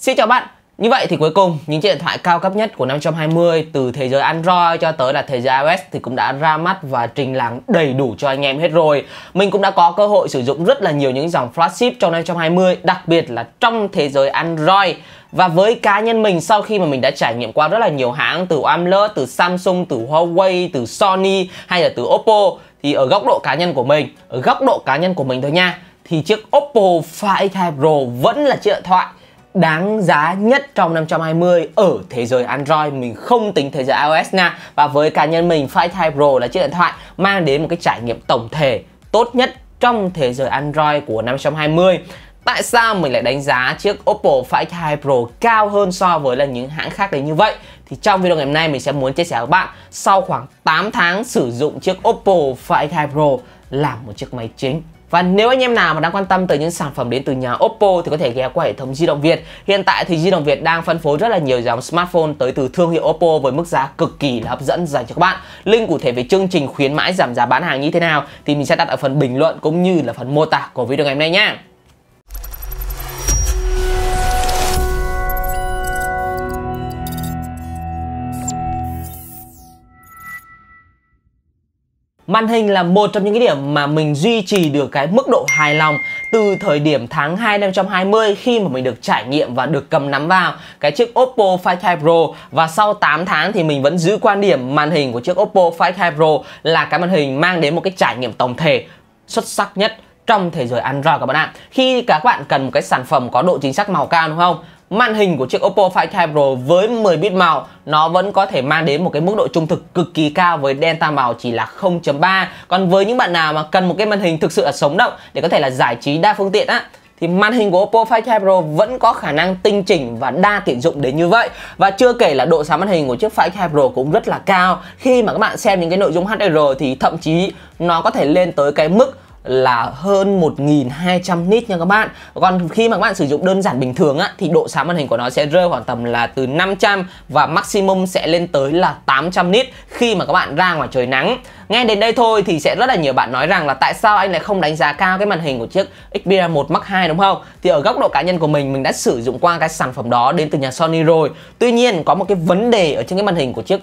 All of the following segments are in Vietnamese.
Xin chào bạn. Như vậy thì cuối cùng những chiếc điện thoại cao cấp nhất của năm 2020 từ thế giới Android cho tới là thế giới iOS thì cũng đã ra mắt và trình làng đầy đủ cho anh em hết rồi. Mình cũng đã có cơ hội sử dụng rất là nhiều những dòng flagship trong năm 2020, đặc biệt là trong thế giới Android. Và với cá nhân mình sau khi mà mình đã trải nghiệm qua rất là nhiều hãng từ AMOLED, từ Samsung, từ Huawei, từ Sony hay là từ Oppo thì ở góc độ cá nhân của mình, ở góc độ cá nhân của mình thôi nha thì chiếc Oppo Find Pro vẫn là chiếc điện thoại đáng giá nhất trong năm 2020 ở thế giới Android mình không tính thế giới iOS nha và với cá nhân mình Find 52 Pro là chiếc điện thoại mang đến một cái trải nghiệm tổng thể tốt nhất trong thế giới Android của năm 2020. Tại sao mình lại đánh giá chiếc Oppo Find 2 Pro cao hơn so với là những hãng khác đến như vậy? Thì trong video ngày hôm nay mình sẽ muốn chia sẻ với bạn sau khoảng 8 tháng sử dụng chiếc Oppo Find 2 Pro làm một chiếc máy chính và nếu anh em nào mà đang quan tâm tới những sản phẩm đến từ nhà Oppo thì có thể ghé qua hệ thống Di động Việt. Hiện tại thì Di động Việt đang phân phối rất là nhiều dòng smartphone tới từ thương hiệu Oppo với mức giá cực kỳ là hấp dẫn dành cho các bạn. Link cụ thể về chương trình khuyến mãi giảm giá bán hàng như thế nào thì mình sẽ đặt ở phần bình luận cũng như là phần mô tả của video ngày hôm nay nhé. Màn hình là một trong những cái điểm mà mình duy trì được cái mức độ hài lòng từ thời điểm tháng 2 năm 2020 khi mà mình được trải nghiệm và được cầm nắm vào cái chiếc Oppo Find 2 Pro và sau 8 tháng thì mình vẫn giữ quan điểm màn hình của chiếc Oppo Find 2 Pro là cái màn hình mang đến một cái trải nghiệm tổng thể xuất sắc nhất trong thế giới Android các bạn ạ. Khi các bạn cần một cái sản phẩm có độ chính xác màu cao đúng không? màn hình của chiếc Oppo Find Time Pro với 10 bit màu nó vẫn có thể mang đến một cái mức độ trung thực cực kỳ cao với delta màu chỉ là 0.3 còn với những bạn nào mà cần một cái màn hình thực sự là sống động để có thể là giải trí đa phương tiện á thì màn hình của Oppo Find 2 Pro vẫn có khả năng tinh chỉnh và đa tiện dụng đến như vậy và chưa kể là độ sáng màn hình của chiếc Find 2 Pro cũng rất là cao khi mà các bạn xem những cái nội dung HDR thì thậm chí nó có thể lên tới cái mức là hơn 1200 nit nha các bạn còn khi mà các bạn sử dụng đơn giản bình thường á thì độ sáng màn hình của nó sẽ rơi khoảng tầm là từ 500 và maximum sẽ lên tới là 800 nit khi mà các bạn ra ngoài trời nắng nghe đến đây thôi thì sẽ rất là nhiều bạn nói rằng là tại sao anh lại không đánh giá cao cái màn hình của chiếc Xperia 1 Mark 2 đúng không thì ở góc độ cá nhân của mình mình đã sử dụng qua cái sản phẩm đó đến từ nhà Sony rồi tuy nhiên có một cái vấn đề ở trên cái màn hình của chiếc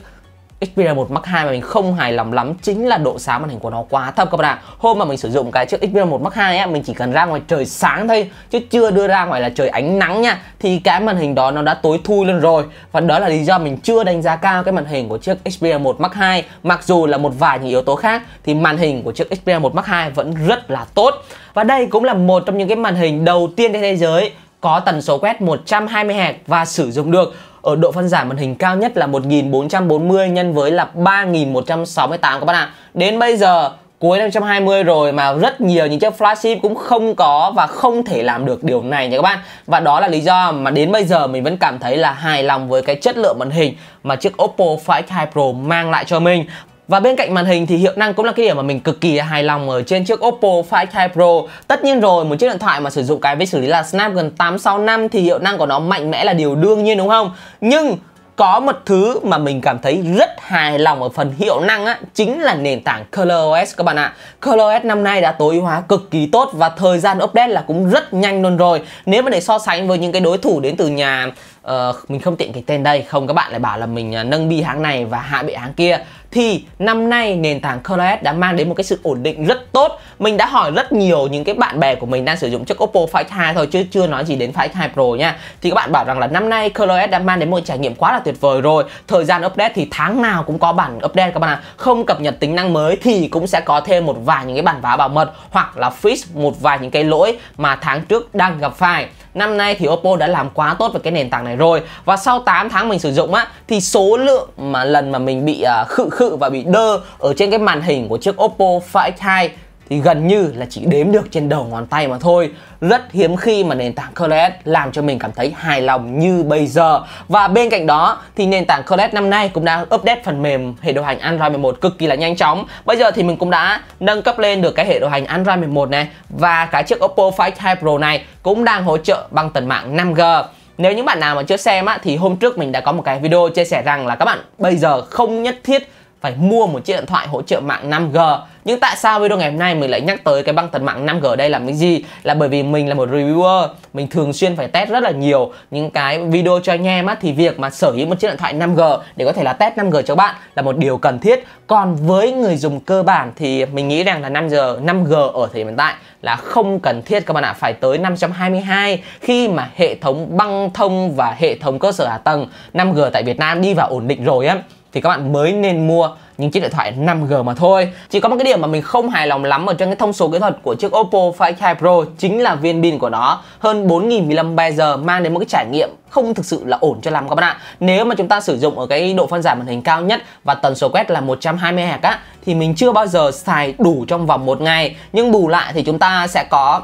Xperia 1 Mark 2 mà mình không hài lòng lắm chính là độ sáng màn hình của nó quá thấp các bạn ạ. Hôm mà mình sử dụng cái chiếc Xperia 1 Mark 2 á, mình chỉ cần ra ngoài trời sáng thôi chứ chưa đưa ra ngoài là trời ánh nắng nha thì cái màn hình đó nó đã tối thui luôn rồi. Và đó là lý do mình chưa đánh giá cao cái màn hình của chiếc Xperia 1 Mark 2. Mặc dù là một vài những yếu tố khác thì màn hình của chiếc Xperia 1 Mark 2 vẫn rất là tốt. Và đây cũng là một trong những cái màn hình đầu tiên trên thế giới có tần số quét 120 Hz và sử dụng được ở độ phân giải màn hình cao nhất là 1440 nhân với là 3168 các bạn ạ. Đến bây giờ cuối năm 2020 rồi mà rất nhiều những chiếc flagship cũng không có và không thể làm được điều này nha các bạn. Và đó là lý do mà đến bây giờ mình vẫn cảm thấy là hài lòng với cái chất lượng màn hình mà chiếc Oppo Find X2 Pro mang lại cho mình. Và bên cạnh màn hình thì hiệu năng cũng là cái điểm mà mình cực kỳ hài lòng ở trên chiếc Oppo Find X Pro. Tất nhiên rồi, một chiếc điện thoại mà sử dụng cái vi xử lý là Snapdragon 865 thì hiệu năng của nó mạnh mẽ là điều đương nhiên đúng không? Nhưng có một thứ mà mình cảm thấy rất hài lòng ở phần hiệu năng á chính là nền tảng ColorOS các bạn ạ. ColorOS năm nay đã tối ưu hóa cực kỳ tốt và thời gian update là cũng rất nhanh luôn rồi. Nếu mà để so sánh với những cái đối thủ đến từ nhà uh, mình không tiện cái tên đây không các bạn lại bảo là mình uh, nâng bi hãng này và hạ bệ hãng kia thì năm nay nền tảng ColorOS đã mang đến một cái sự ổn định rất tốt mình đã hỏi rất nhiều những cái bạn bè của mình đang sử dụng chiếc Oppo Find 2 thôi chứ chưa nói gì đến Find 2 Pro nha thì các bạn bảo rằng là năm nay ColorOS đã mang đến một trải nghiệm quá là tuyệt vời rồi thời gian update thì tháng nào cũng có bản update các bạn ạ không cập nhật tính năng mới thì cũng sẽ có thêm một vài những cái bản vá bảo mật hoặc là fix một vài những cái lỗi mà tháng trước đang gặp phải năm nay thì Oppo đã làm quá tốt về cái nền tảng này rồi và sau 8 tháng mình sử dụng á thì số lượng mà lần mà mình bị à, khự khự và bị đơ ở trên cái màn hình của chiếc Oppo Find X2 thì gần như là chỉ đếm được trên đầu ngón tay mà thôi. Rất hiếm khi mà nền tảng Cloud làm cho mình cảm thấy hài lòng như bây giờ. Và bên cạnh đó thì nền tảng Cloud năm nay cũng đã update phần mềm hệ điều hành Android 11 cực kỳ là nhanh chóng. Bây giờ thì mình cũng đã nâng cấp lên được cái hệ điều hành Android 11 này và cái chiếc Oppo Find 2 Pro này cũng đang hỗ trợ băng tần mạng 5G. Nếu những bạn nào mà chưa xem á, thì hôm trước mình đã có một cái video chia sẻ rằng là các bạn bây giờ không nhất thiết phải mua một chiếc điện thoại hỗ trợ mạng 5G nhưng tại sao video ngày hôm nay mình lại nhắc tới cái băng tần mạng 5G đây là cái gì là bởi vì mình là một reviewer mình thường xuyên phải test rất là nhiều những cái video cho anh em á thì việc mà sở hữu một chiếc điện thoại 5G để có thể là test 5G cho bạn là một điều cần thiết còn với người dùng cơ bản thì mình nghĩ rằng là 5G 5G ở thời điểm hiện tại là không cần thiết các bạn ạ phải tới 522 khi mà hệ thống băng thông và hệ thống cơ sở hạ tầng 5G tại Việt Nam đi vào ổn định rồi á thì các bạn mới nên mua những chiếc điện thoại 5G mà thôi. Chỉ có một cái điểm mà mình không hài lòng lắm ở trong cái thông số kỹ thuật của chiếc Oppo Find 2 Pro chính là viên pin của nó hơn 4 4000 mAh mang đến một cái trải nghiệm không thực sự là ổn cho lắm các bạn ạ. Nếu mà chúng ta sử dụng ở cái độ phân giải màn hình cao nhất và tần số quét là 120 Hz á thì mình chưa bao giờ xài đủ trong vòng một ngày, nhưng bù lại thì chúng ta sẽ có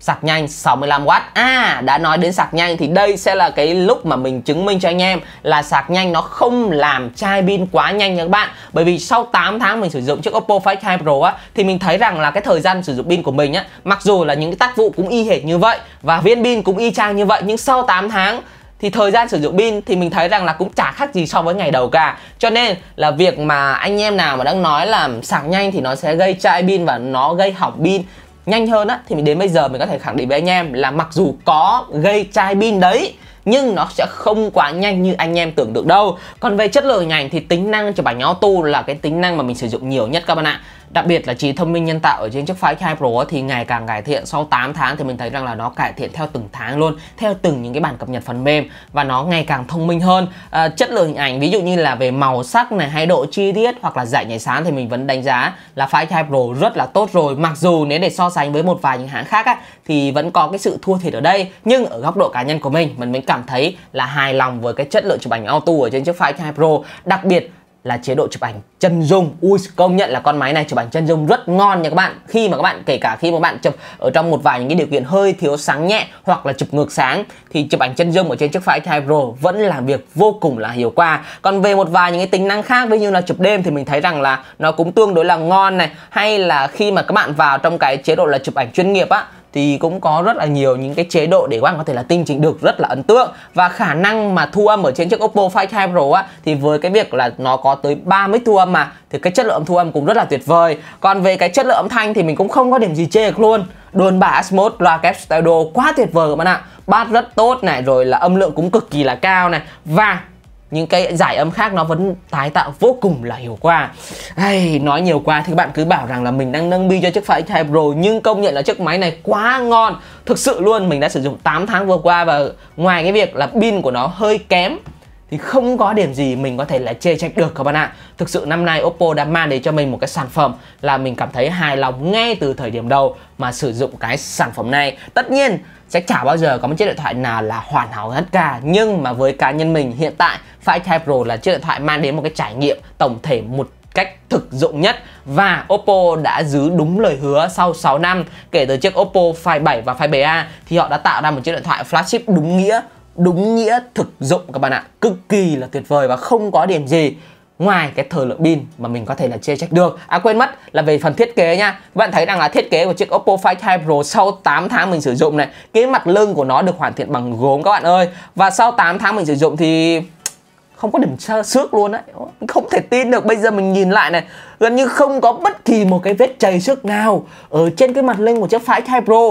sạc nhanh 65W. À, đã nói đến sạc nhanh thì đây sẽ là cái lúc mà mình chứng minh cho anh em là sạc nhanh nó không làm chai pin quá nhanh nha các bạn. Bởi vì sau 8 tháng mình sử dụng chiếc Oppo Find 2 Pro á thì mình thấy rằng là cái thời gian sử dụng pin của mình á, mặc dù là những cái tác vụ cũng y hệt như vậy và viên pin cũng y chang như vậy nhưng sau 8 tháng thì thời gian sử dụng pin thì mình thấy rằng là cũng chả khác gì so với ngày đầu cả cho nên là việc mà anh em nào mà đang nói là sạc nhanh thì nó sẽ gây chai pin và nó gây hỏng pin nhanh hơn á thì mình đến bây giờ mình có thể khẳng định với anh em là mặc dù có gây chai pin đấy nhưng nó sẽ không quá nhanh như anh em tưởng được đâu còn về chất lượng hình ảnh thì tính năng chụp ảnh auto là cái tính năng mà mình sử dụng nhiều nhất các bạn ạ Đặc biệt là trí thông minh nhân tạo ở trên chiếc 5 Pro thì ngày càng cải thiện sau 8 tháng thì mình thấy rằng là nó cải thiện theo từng tháng luôn, theo từng những cái bản cập nhật phần mềm và nó ngày càng thông minh hơn. À, chất lượng hình ảnh ví dụ như là về màu sắc này hay độ chi tiết hoặc là giải nhảy sáng thì mình vẫn đánh giá là 5 Pro rất là tốt rồi. Mặc dù nếu để so sánh với một vài những hãng khác á, thì vẫn có cái sự thua thiệt ở đây nhưng ở góc độ cá nhân của mình mình mới cảm thấy là hài lòng với cái chất lượng chụp ảnh auto ở trên chiếc 5 Pro đặc biệt là chế độ chụp ảnh chân dung ui công nhận là con máy này chụp ảnh chân dung rất ngon nha các bạn khi mà các bạn kể cả khi mà bạn chụp ở trong một vài những cái điều kiện hơi thiếu sáng nhẹ hoặc là chụp ngược sáng thì chụp ảnh chân dung ở trên chiếc phái Time Pro vẫn làm việc vô cùng là hiệu quả còn về một vài những cái tính năng khác ví như là chụp đêm thì mình thấy rằng là nó cũng tương đối là ngon này hay là khi mà các bạn vào trong cái chế độ là chụp ảnh chuyên nghiệp á thì cũng có rất là nhiều những cái chế độ để các bạn có thể là tinh chỉnh được rất là ấn tượng và khả năng mà thu âm ở trên chiếc Oppo Find 2 Pro á thì với cái việc là nó có tới 30 thu âm mà thì cái chất lượng thu âm cũng rất là tuyệt vời còn về cái chất lượng âm thanh thì mình cũng không có điểm gì chê được luôn đồn bả Asmode loa kép stereo quá tuyệt vời các bạn ạ bass rất tốt này rồi là âm lượng cũng cực kỳ là cao này và những cái giải âm khác nó vẫn tái tạo vô cùng là hiệu quả. Ai, nói nhiều quá thì các bạn cứ bảo rằng là mình đang nâng bi cho chiếc phái x Pro nhưng công nhận là chiếc máy này quá ngon thực sự luôn mình đã sử dụng 8 tháng vừa qua và ngoài cái việc là pin của nó hơi kém thì không có điểm gì mình có thể là chê trách được các bạn ạ. Thực sự năm nay Oppo đã mang đến cho mình một cái sản phẩm là mình cảm thấy hài lòng ngay từ thời điểm đầu mà sử dụng cái sản phẩm này. Tất nhiên sẽ chả bao giờ có một chiếc điện thoại nào là hoàn hảo hết cả nhưng mà với cá nhân mình hiện tại 5 Pro là chiếc điện thoại mang đến một cái trải nghiệm tổng thể một cách thực dụng nhất và Oppo đã giữ đúng lời hứa sau 6 năm kể từ chiếc Oppo Find 7 và Find 7A thì họ đã tạo ra một chiếc điện thoại flagship đúng nghĩa đúng nghĩa thực dụng các bạn ạ cực kỳ là tuyệt vời và không có điểm gì ngoài cái thời lượng pin mà mình có thể là chê trách được à quên mất là về phần thiết kế nha các bạn thấy rằng là thiết kế của chiếc Oppo Find 2 Pro sau 8 tháng mình sử dụng này cái mặt lưng của nó được hoàn thiện bằng gốm các bạn ơi và sau 8 tháng mình sử dụng thì không có điểm sơ xước luôn đấy không thể tin được bây giờ mình nhìn lại này gần như không có bất kỳ một cái vết chảy xước nào ở trên cái mặt lưng của chiếc Find 2 Pro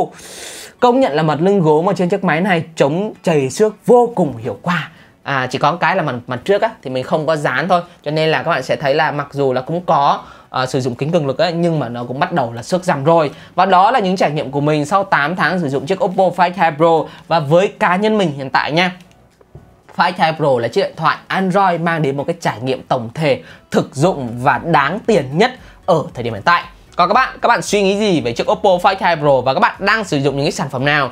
công nhận là mặt lưng gốm ở trên chiếc máy này chống chảy xước vô cùng hiệu quả à, chỉ có cái là mặt mặt trước á, thì mình không có dán thôi cho nên là các bạn sẽ thấy là mặc dù là cũng có À, sử dụng kính cường lực ấy, nhưng mà nó cũng bắt đầu là xước giảm rồi và đó là những trải nghiệm của mình sau 8 tháng sử dụng chiếc Oppo Find 2 Pro và với cá nhân mình hiện tại nha Find 2 Pro là chiếc điện thoại Android mang đến một cái trải nghiệm tổng thể thực dụng và đáng tiền nhất ở thời điểm hiện tại còn các bạn, các bạn suy nghĩ gì về chiếc Oppo Find 2 Pro và các bạn đang sử dụng những cái sản phẩm nào?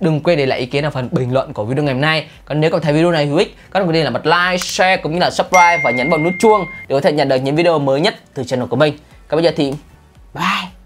Đừng quên để lại ý kiến ở phần bình luận của video ngày hôm nay. Còn nếu cảm thấy video này hữu ích, các bạn có thể là bật like, share cũng như là subscribe và nhấn vào nút chuông để có thể nhận được những video mới nhất từ channel của mình. Còn bây giờ thì bye.